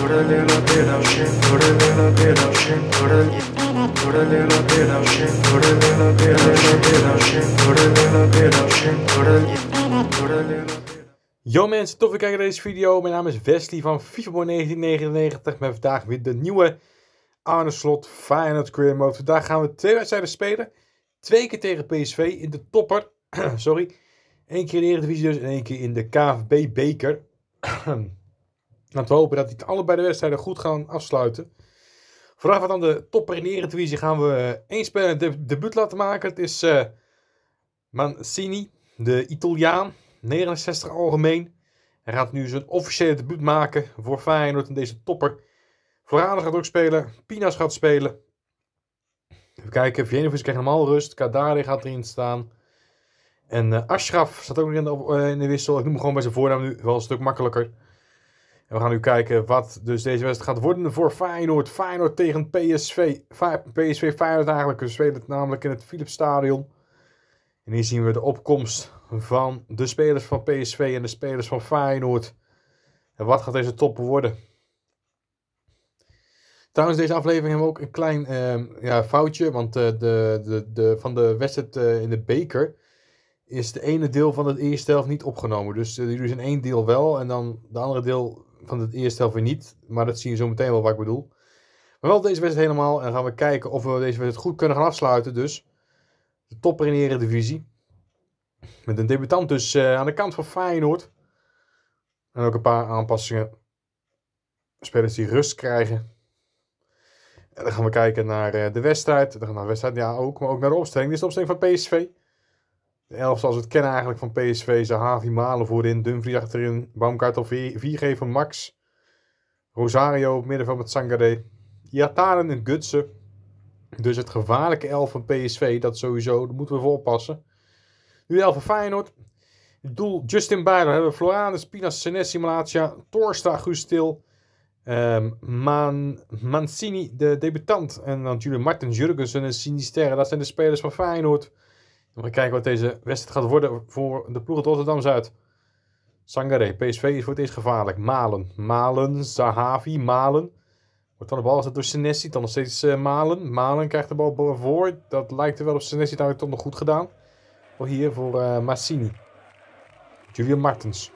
put a little Yo mensen, tof dat kijken naar deze video. Mijn naam is Wesley van FIFA 1999 met vandaag weer de nieuwe Arne Slot Feyenoord Career Mode. Vandaag gaan we twee wedstrijden spelen. Twee keer tegen PSV in de topper. Sorry. Eén keer in de Eredivisie dus en één keer in de KVB-beker. Laten we hopen dat die allebei de wedstrijden goed gaan afsluiten. Vandaag wat dan de topper in Eredivisie gaan we eh, één speler de debuut laten maken. Het is uh, Mancini, de Italiaan, 69 algemeen. Hij gaat nu zijn officiële debuut maken voor Feyenoord in deze topper. Vooraan gaat ook spelen, Pinas gaat spelen. Even kijken, Vienevis krijgt normaal rust, Kadari gaat erin staan. En uh, Ashraf staat ook nog in de, in de wissel. Ik noem hem gewoon bij zijn voornaam nu, wel een stuk makkelijker. En we gaan nu kijken wat dus deze wedstrijd gaat worden voor Feyenoord. Feyenoord tegen PSV. PSV Feyenoord eigenlijk. We spelen het namelijk in het Stadion. En hier zien we de opkomst van de spelers van PSV en de spelers van Feyenoord. En wat gaat deze top worden? Trouwens, deze aflevering hebben we ook een klein ehm, ja, foutje. Want eh, de, de, de, van de wedstrijd eh, in de beker is de ene deel van het eerste helft niet opgenomen. Dus eh, jullie zijn één deel wel en dan de andere deel van het eerste helft weer niet. Maar dat zie je zo meteen wel wat ik bedoel. Maar wel deze wedstrijd helemaal. En gaan we kijken of we deze wedstrijd goed kunnen gaan afsluiten. Dus de topper in de Eredivisie. Met een debutant dus eh, aan de kant van Feyenoord. En ook een paar aanpassingen. Spelers die rust krijgen. En dan gaan we kijken naar eh, de wedstrijd. Dan gaan we naar de wedstrijd, ja ook. Maar ook naar de opstelling. Dit is de opstelling van PSV. De elf zoals we het kennen eigenlijk van PSV. Havi Malen voorin, Dumfries achterin, Baumgartel van Max. Rosario op middenveld met Sangare. Yataren en Gutsen. Dus het gevaarlijke elf van PSV, dat sowieso, daar moeten we voor Nu de elf van Feyenoord. doel Justin Bijlo hebben we Floranus, Pinas, Senesi, Malatia, Torsta, Gustil, um, ehm, Mancini, de debutant. En dan Julian Martin Jurgensen en Sinisterre. Dat zijn de spelers van Feyenoord. We gaan kijken wat deze wedstrijd gaat worden voor de ploeg uit Rotterdam-Zuid. Sangare, PSV is voor het eerst gevaarlijk. Malen, Malen, Zahavi, Malen. Wordt dan de bal gezet door Senesi, dan nog steeds eh, Malen. Malen krijgt de bal voor. Dat lijkt er wel op Senesi, daar heeft toch nog goed gedaan. Voor hier voor eh, Massini. Julian Martens.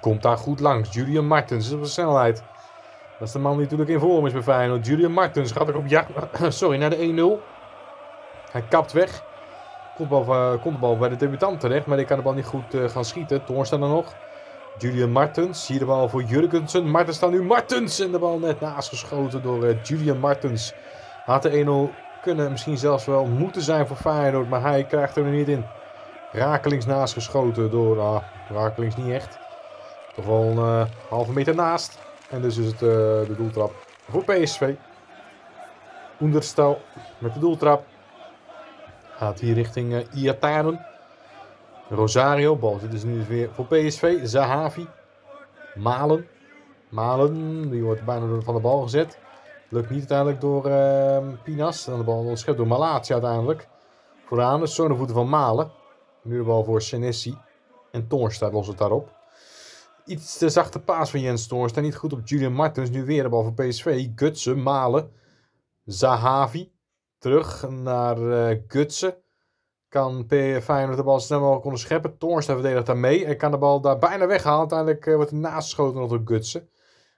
Komt daar goed langs. Julian Martens is op de snelheid. Dat is de man die natuurlijk in vorm is bij Feyenoord. Julian Martens gaat er op jacht sorry, naar de 1-0. Hij kapt weg. Komt de bal, de bij de debutant terecht, maar die kan de bal niet goed eh, gaan schieten. Toornstra dan nog. Julian Martens. Hier de bal voor Jurgensen. Martens staat nu. Martens! En de bal net naast geschoten door eh, Julian Martens. Had de 1-0 kunnen misschien zelfs wel moeten zijn voor Feyenoord. Maar hij krijgt er nu niet in. Rakelings naast geschoten door... Ah, Rakelings niet echt. Toch wel een eh, halve meter naast. En dus is het de doeltrap voor PSV. Onderstel met de doeltrap. Gaat hier richting uh, Iataren. Rosario. Bal zit dus nu weer voor PSV. Zahavi. Malen. Malen. Die wordt bijna van de bal gezet. Lukt niet uiteindelijk door ehm, Pinas. Dan de bal onderschept door Malatia uiteindelijk. Vooraan is zo'n voeten van Malen. Nu de bal voor Senesi. En Toornstra los het daarop. Iets te zachte paas van Jens Toornstra. Niet goed op Julian Martens. Nu weer de bal voor PSV. Gutsen, Malen. Zahavi terug naar eh, Gutsen. Kan P Feyenoord de bal snel mogelijk onderscheppen. Toornstra verdedigt daar mee. En kan de bal daar bijna weghalen. Uiteindelijk eh, wordt hij naastgeschoten door Gutsen.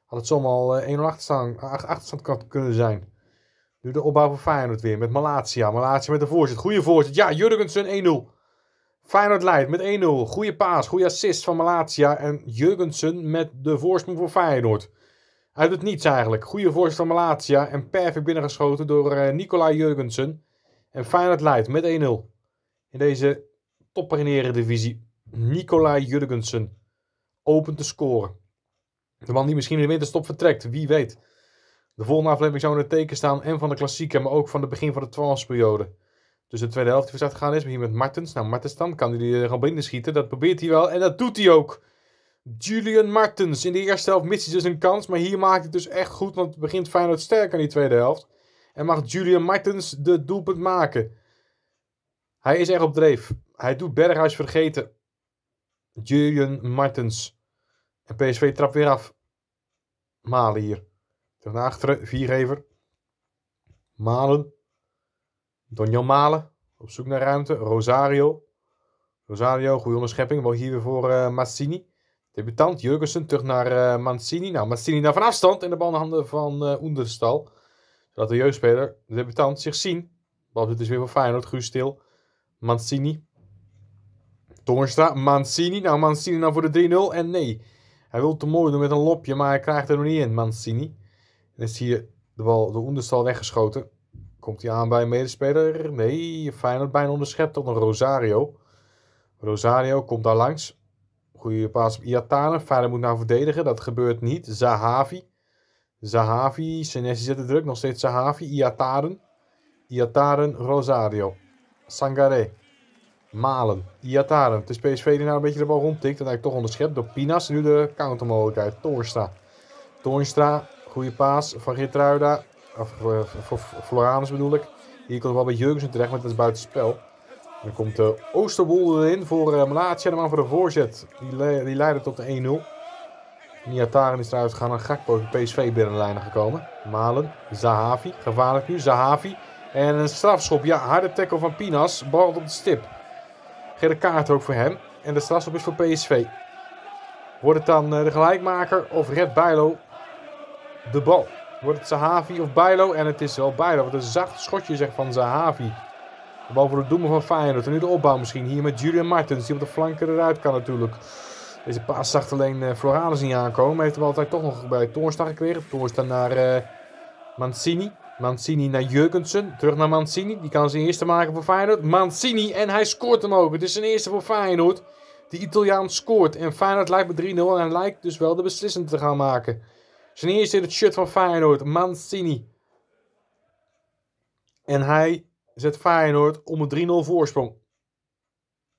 Had het zomaar al eh, 1-0 achterstand, achterstand kunnen zijn. Nu de opbouw van Feyenoord weer met Malatia. Malatia met de voorzet. Goede voorzet. Ja, Jurgensen 1-0. Feyenoord leidt met 1-0. Goede paas, goede assist van Malatia. En Jurgensen met de voorsprong voor Feyenoord. Uit het niets eigenlijk. Goede voorzet van Malatia en perfect binnengeschoten door eh, Nicolai Jurgensen. En Feyenoord leidt met 1-0. In deze topper in de Nicolai Jurgensen opent te scoren. De man die misschien in de winterstop vertrekt, wie weet. De volgende aflevering zou in het teken staan en van de klassieker, maar ook van het begin van de periode. Dus de tweede helft die verzet gegaan is, hier met Martens. Nou, Martens dan kan hij er al eh, binnen schieten. Dat probeert hij wel en dat doet hij ook. Julian Martens. In de eerste helft mist dus een kans. Maar hier maakt het dus echt goed. Want het begint Feyenoord sterk aan die tweede helft. En mag Julian Martens de doelpunt maken. Hij is echt op dreef. Hij doet Berghuis vergeten. Julian Martens. En PSV trapt weer af. Malen hier. Terug naar achteren. Viergever. Malen. Donjan Malen. Op zoek naar ruimte. Rosario. Rosario, goede onderschepping. Wel hier weer voor eh, Massini. Debutant Jurgensen terug naar eh, Mancini. Nou, Mancini dan van afstand in de bal handen van uh, eh, Oenderstal. Zodat de jeugdspeler, de debutant, zich zien. het is weer van Feyenoord. Guus Stil. Mancini. Tongerstra. Mancini. Nou, Mancini dan nou voor de 3-0. En nee, hij wil te mooi doen met een lopje, maar hij krijgt er nog niet in, Mancini. En is hier de bal door Oenderstal weggeschoten. Komt hij aan bij een medespeler? Nee, Feyenoord bijna onderschept. Dan een Rosario. Rosario komt daar langs. Goede paas op Iatane. Feyenoord moet nou verdedigen. Dat gebeurt niet. Zahavi. Zahavi. Senesi zit de druk. Nog steeds Zahavi. Iataren. Iataren. Rosario. Sangare. Malen. Iataren. Het is PSV die nou een beetje de bal rondtikt. dat eigenlijk toch onderschept door Pinas. Nu de countermogelijkheid. Toornstra. Toornstra. Goede paas van Gertruida. Of eh, voor Floranus bedoel ik. Hier komt wel bij Jurgensen terecht, maar dat is buitenspel. Dan komt de Oosterwolde erin voor uh, En man voor de voorzet. Die, die leidt tot de 1-0. Niataren is eruit gegaan een Gakpo PSV binnen de lijnen gekomen. Malen, Zahavi, gevaarlijk nu, Zahavi. En een strafschop, ja, harde tackle van Pinas, bal op de stip. Gele kaart ook voor hem. En de strafschop is voor PSV. Wordt het dan eh, de gelijkmaker of Red Bijlo de bal? Wordt het Zahavi of Bijlo? En het is wel Bijlo, wat een zacht schotje zeg van Zahavi. Boven de doemen van Feyenoord. En nu de opbouw misschien. Hier met Julian Martens. Die op de flanken eruit kan natuurlijk. Deze paas zag alleen eh, Floranus niet aankomen. Hij heeft hem altijd toch nog bij Toornstar gekregen. Toornstar naar eh, Mancini. Mancini naar Jurgensen. Terug naar Mancini. Die kan zijn eerste maken voor Feyenoord. Mancini en hij scoort hem ook. Het is zijn eerste voor Feyenoord. Die Italiaan scoort. En Feyenoord lijkt met 3-0. En hij lijkt dus wel de beslissing te gaan maken. Zijn eerste in het shirt van Feyenoord. Mancini. En hij zet Feyenoord om een 3-0 voorsprong.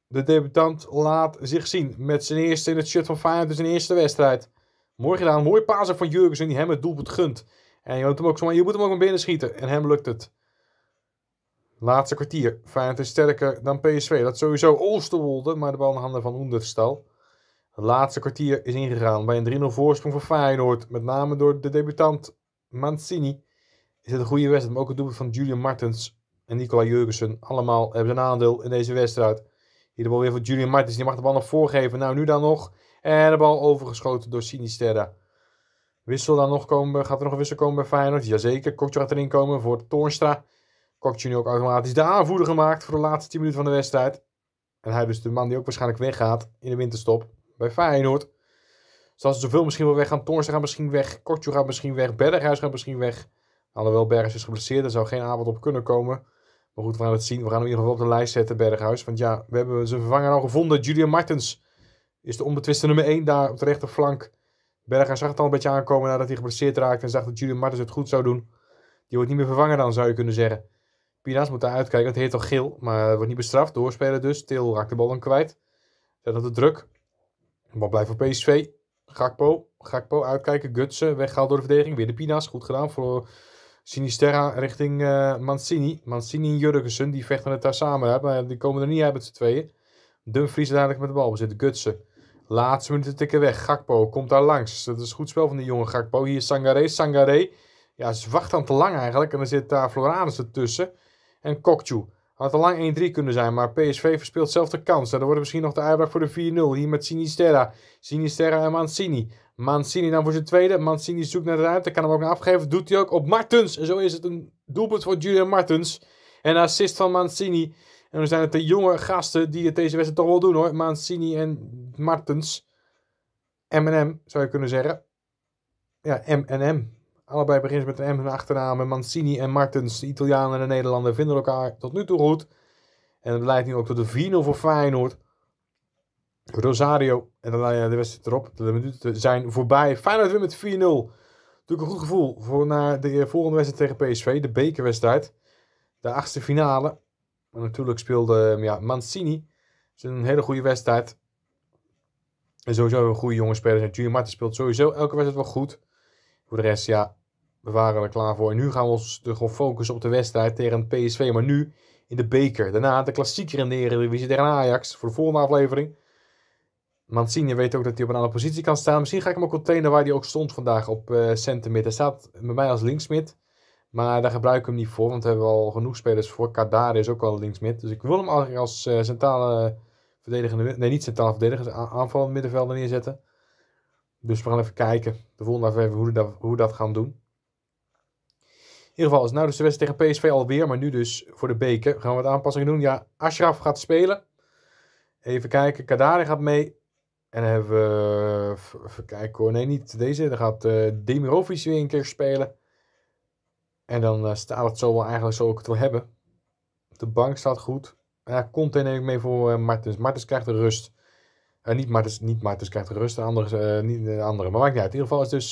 De debutant laat zich zien met zijn eerste in het shirt van Feyenoord in zijn eerste wedstrijd. Mooi gedaan, mooie paser van Jurgensen die hem het doelpunt gunt. En je moet hem ook, zomaar, je moet hem ook naar binnen schieten en hem lukt het. Laatste kwartier, Feyenoord is sterker dan PSV. Dat sowieso Oosterwolde, maar de bal in handen van Onderstal. Het laatste kwartier is ingegaan bij een 3-0 voorsprong voor Feyenoord. Met name door de debutant Mancini is het een goede wedstrijd, maar ook het doelpunt van Julian Martens en Nicola Jurgensen. Allemaal hebben een aandeel in deze wedstrijd. Hier de bal weer voor Julian Martens. Die mag de bal nog voorgeven. Nou, nu dan nog. En de bal overgeschoten door Sinisterra. Wissel dan nog komen. Gaat er nog een wissel komen bij Feyenoord? Jazeker. Kokje gaat erin komen voor Toornstra. Kokje nu ook automatisch de aanvoerder gemaakt voor de laatste 10 minuten van de wedstrijd. En hij dus de man die ook waarschijnlijk weggaat in de winterstop bij Feyenoord. Zoals er zoveel misschien wel weggaan. Toornstra gaat misschien weg. Kokje gaat misschien weg. Berghuis gaat misschien weg. Alhoewel Berghuis is geblesseerd. Daar zou geen aanbod op kunnen komen. Maar goed, we gaan het zien. We gaan hem in ieder geval op de lijst zetten, Berghuis. Want ja, we hebben zijn vervanger al gevonden. Julian Martens is de onbetwiste nummer 1 daar op de rechterflank. Berghuis zag het al een beetje aankomen nadat hij geblesseerd raakte. En zag dat Julian Martens het goed zou doen. Die wordt niet meer vervangen dan, zou je kunnen zeggen. Pinaas moet daar uitkijken, want hij heet al geel. Maar wordt niet bestraft, doorspelen dus. Til raakt de bal dan kwijt. Zet dat de druk. De bal blijft voor PSV. Gakpo, Gakpo uitkijken. Gutsen, weggehaald door de verdediging. Weer de Pinaas goed gedaan. Voor Sinisterra richting eh, Mancini. Mancini en Jurgensen, die vechten het daar samen uit. Maar die komen er niet uit met z'n tweeën. Dumfries uiteindelijk met de bal bezit. Gutsen. Laatste minuten tikken weg. Gakpo komt daar langs. Dat is goed spel van die jonge Gakpo. Hier Sangaré. Sangaré. Ja, ze wachten dan te lang eigenlijk. En dan zit daar Floranus ertussen. En Kokchu. Had al lang 1-3 kunnen zijn, maar PSV verspeelt zelf de kans. En dan wordt misschien nog de uitbraak voor de 4-0. Hier met Sinisterra. Sinisterra en Mancini. Mancini dan nou voor zijn tweede. Mancini zoekt naar de ruimte. Kan hem ook naar afgeven. Doet hij ook op Martens. En zo is het een doelpunt voor Julian Martens. En assist van Mancini. En dan zijn het de jonge gasten die het deze wedstrijd toch wel doen hoor. Mancini en Martens. M&M zou je kunnen zeggen. Ja, M&M. Allebei beginnen met een M hun achternaam. Mancini en Martens, de Italianen en de Nederlander, vinden elkaar tot nu toe goed. En het leidt nu ook tot de 4-0 voor Feyenoord. Rosario en dan ja, de wedstrijd erop. De minuten zijn voorbij. Feyenoord win met 4-0. Natuurlijk een goed gevoel voor naar de volgende wedstrijd tegen PSV. De bekerwedstrijd. De achtste finale. Maar natuurlijk speelde um, ja, Mancini. Is dus een hele goede wedstrijd. En sowieso een goede jonge speler. Jullie Martin speelt sowieso elke wedstrijd wel goed. Voor de rest, ja, we waren er klaar voor. En nu gaan we ons gewoon focussen op de wedstrijd tegen PSV. Maar nu in de beker. Daarna de klassieker in de Eredivisie tegen Ajax. Voor de volgende aflevering. Mancini weet ook dat hij op een andere positie kan staan. Misschien ga ik hem ook container waar hij ook stond vandaag op uh, centermid. Hij staat bij mij als linksmid. Maar daar gebruik ik hem niet voor, want we hebben al genoeg spelers voor. Kadare is ook al linksmid. Dus ik wil hem eigenlijk als eh, centrale verdediger, nee niet centrale verdediger, aanvallend middenvelder neerzetten. Dus we gaan even kijken, de volgende even hoe, hoe we dat gaan doen. In ieder geval is nou dus de wedstrijd tegen PSV alweer, maar nu dus voor de beker. Gaan we wat aanpassingen doen? Ja, Ashraf gaat spelen. Even kijken, Kadare gaat mee. En dan hebben we, even kijken hoor, nee niet deze, dan gaat uh, Demirovic weer een keer spelen. En dan eh, staat het zo wel eigenlijk zo ik het wil hebben. De bank staat goed. Ja, Conte neem ik mee voor eh, Martens. Martens krijgt de rust. Uh, niet, Martens, niet Martens krijgt de rust, de andere, niet de andere, maar maakt niet uit. In ieder geval is dus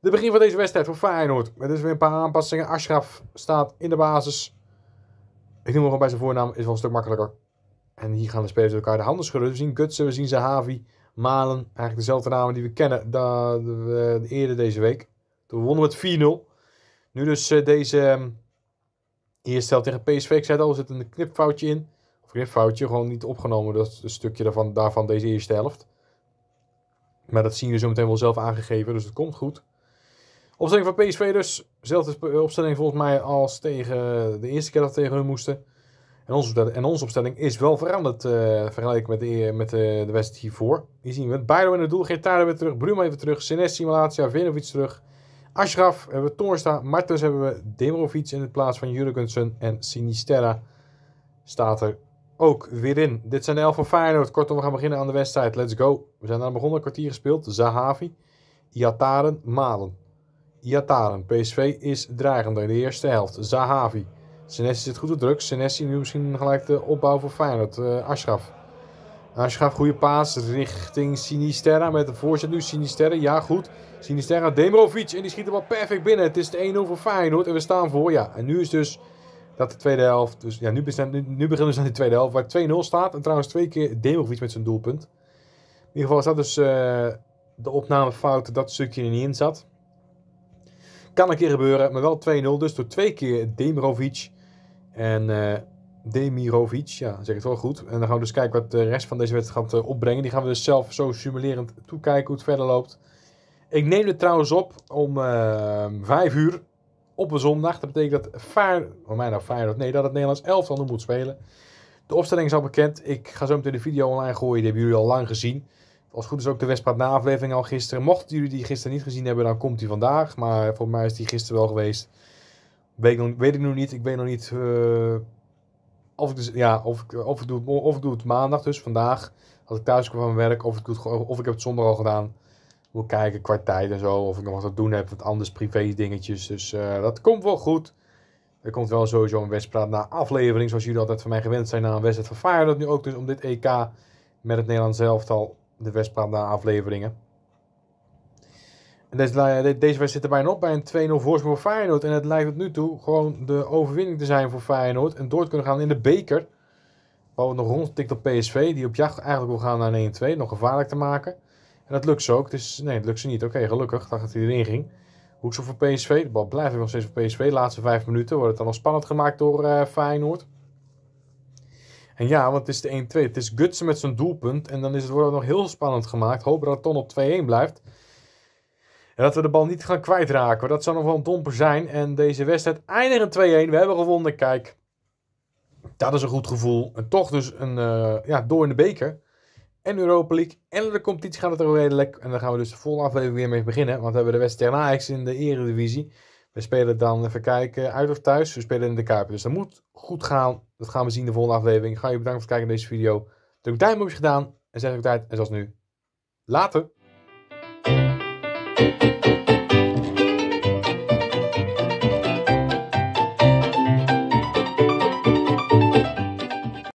de begin van deze wedstrijd voor Feyenoord. Met dus weer een paar aanpassingen. Ashraf staat in de basis. Ik noem hem gewoon bij zijn voornaam, is wel een stuk makkelijker. En hier gaan de spelers elkaar de handen schudden. we zien Gutsen, we zien Zahavi, Malen. Eigenlijk dezelfde namen die we kennen da, de, eerder deze week. Toen wonnen we het 4-0. Nu dus eh, deze ehm, eerste helft tegen PSV. Ik zei al, er zit een knipfoutje in. Of knipfoutje, gewoon niet opgenomen. Dat een stukje daarvan, daarvan deze eerste helft. Maar dat zien we zo meteen wel zelf aangegeven, dus het komt goed. Opstelling van PSV dus. Zelfde opstelling volgens mij als tegen de eerste keer dat we tegen hun moesten. En onze, en onze opstelling is wel veranderd uh, vergeleken met, de, met de, eh, de wedstrijd hiervoor. Hier zien we het Bayern in het doel, Gertare weer terug, Bruma even terug, Sines Simulatia, Vinovic terug. Ashraf hebben we Toorsta, Martens hebben we Demirovic in de plaats van Jurgensen en Sinisterra staat er ook weer in. Dit zijn de 11 van Feyenoord. Kortom, we gaan beginnen aan de wedstrijd. Let's go. We zijn aan het begonnen, kwartier gespeeld. Zahavi, Iataren, Malen. Iataren, PSV is dreigender in de eerste helft. Zahavi. Senesi zit goed op druk. Senesi nu misschien gelijk de opbouw voor Feyenoord. Uh, Ashraf. Ashraf, goede paas richting Sinisterra met de voorzet nu. Sinisterra, ja goed. Sinisterra, Demirovic en die schiet er wel perfect binnen. Het is 1-0 voor Feyenoord en we staan voor. Ja, en nu is dus dat de tweede helft. Dus ja, nu, nu, beginnen we dus aan de tweede helft waar 2-0 staat. En trouwens twee keer Demirovic met zijn doelpunt. In ieder geval is dat dus uh, de opnamefout dat stukje er niet in zat. Kan een keer gebeuren, maar wel 2-0. Dus door twee keer Demirovic en uh, Demirovic, ja, zeg het wel goed. En dan gaan we dus kijken wat de rest van deze wedstrijd gaat eh, opbrengen. Die gaan we dus zelf zo simulerend toekijken hoe het verder loopt. Ik neem het trouwens op om uh, ehm, 5 uur op een zondag. Dat betekent dat Fire, oh, mij nou Feyenoord. nee, dat het Nederlands elftal nu moet spelen. De opstelling is al bekend. Ik ga zo meteen de video online gooien. Die hebben jullie al lang gezien. Als goed is ook de wedstrijd na aflevering al gisteren. Mochten jullie die gisteren niet gezien hebben, dan komt die vandaag. Maar voor mij is die gisteren wel geweest. Weet ik, nog, weet ik nu niet. Ik weet nog niet eh, of, ik dus, ja, of, ik, eh, of, ik doe, het maandag, dus vandaag. Als ik thuis kom van mijn werk, of ik, doe het, of ik heb het zondag al gedaan. Moet kijken qua tijd en zo. Of ik nog wat te doen heb, wat anders privé dingetjes. Dus eh, dat komt wel goed. Er komt wel sowieso een wedstrijd na aflevering, zoals jullie altijd van mij gewend zijn, na een wedstrijd van Dat nu ook. Dus om dit EK met het Nederlands elftal, de wedstrijd na afleveringen. Deze, deze wedstrijd zit er bijna op bij een 2-0 voorsprong voor Feyenoord. En het lijkt tot nu toe gewoon de overwinning te zijn voor Feyenoord. En door te kunnen gaan in de beker. Waar we nog rondtikt op PSV. Die op jacht eigenlijk wil gaan naar een 1-2. Nog gevaarlijk te maken. En dat lukt ze ook. Dus nee, dat lukt ze niet. Oké, gelukkig. Dacht dat hij erin ging. Hoeksel voor PSV. De bal blijft nog steeds voor PSV. De laatste vijf minuten wordt het dan al spannend gemaakt door uh, Feyenoord. En ja, want het is de 1-2. Het is Gutsen met zijn doelpunt. En dan is het, wordt het nog heel spannend gemaakt. Hoop dat het op 2-1 blijft. En dat we de bal niet gaan kwijtraken. Dat zou nog wel een domper zijn. En deze wedstrijd eindigt 2-1. We hebben gewonnen. Kijk, dat is een goed gevoel. En toch dus een eh, ja, door in de beker. En Europa League. En de competitie gaat het er redelijk. En daar gaan we dus de volgende aflevering weer mee beginnen. Want we hebben de wedstrijd tegen Ajax in de eredivisie. We spelen dan, even kijken, uit of thuis. We spelen in de Kuip. Dus dat moet goed gaan. Dat gaan we zien in de volgende aflevering. Ga je bedanken voor het kijken naar deze video. Druk duim op je gedaan. En zeg ik tijd. En zoals nu, later.